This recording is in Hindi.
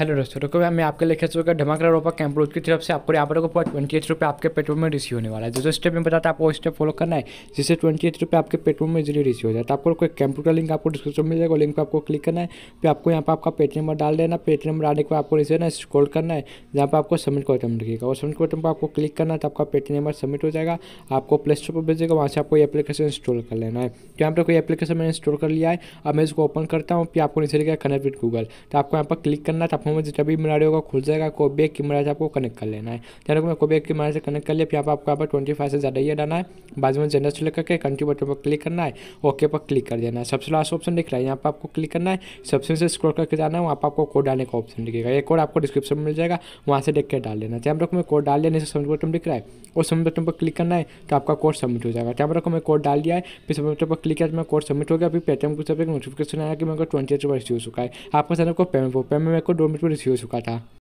हेलो दोस्तों रुको तो मैं आपके लेखे सौ का धमाका रोपा कैंप रोड की तरफ से आपको यहाँ पर ट्वेंटी एट रुपये आपके पेट्रोल में रिसीव होने वाला है जो तो स्टेप में बताता है आपको स्टेप फॉलो करना है जिससे ट्वेंटी एट रुपये आपके पेट्रोल में जरिए रिसीव हो जाता है तो आपको कोई कैंप्यूटर का लिंक आपको डिस्क्रिप्शन में जाएगा लिंक पर आपको क्लिक करना है फिर आपको यहाँ पर आपका पेट नंबर डाल देना पेट नंबर डालने के बाद आपको रिसीव ना स्कॉल करना है जहाँ पर आपको सबमिट का आइटम लिखेगा और सबमिट का पर आपको क्लिक करना है तो आपका पेट नंबर सबमिट हो जाएगा आपको प्ले स्टोर पर भेजेगा वहाँ से आपको एप्लीकेशन इंस्टॉल कर लेना है तो यहाँ पर कोई एप्लीकेशन मैंने इंस्टॉल कर लिया है अब मैं इसको ओपन करता हूँ फिर आपको नीचे कनेक्ट विद गूगल तो आपको यहाँ पर क्लिक करना है तो होम जब भी मिनारियो होगा खुल जाएगा कोबेक की मिनारा आपको कनेक्ट कर लेना है ध्यान रखना कोबेक की मिनारा से कनेक्ट कर लिया फिर आपको यहाँ पर ट्वेंटी फाइव से ज़्यादा ये डाना है बाजू में जनरल सेलेक्ट करके कंट्री बटन पर क्लिक करना है ओके पर क्लिक कर देना है सबसे लास्ट ऑप्शन दिख रहा है यहाँ पर आपको क्लिक करना है सबसे से स्क्रोल करके जाना है वहाँ पर आपको कोड डालने का ऑप्शन दिखेगा ये कोड आपको डिस्क्रिप्शन में मिल जाएगा वहाँ से देख के डाल लेना चाहे हम मैं कोड डाल लेने से समझ बटन दिख रहा है और समझ बटन पर क्लिक करना है तो आपका कोड सबमिट हो जाएगा चाहे हम मैं कोड डाल दिया है फिर समझ बटन पर क्लिक किया मैं कोड सबमिट हो गया फिर पेटीएम के सबसे नोटिफिकेशन आया कि मेरे को ट्वेंटी एच यूज़ चुका है आपको सर को पेमेंट पेमेंट मेरे को दो मिनट muito pretencioso o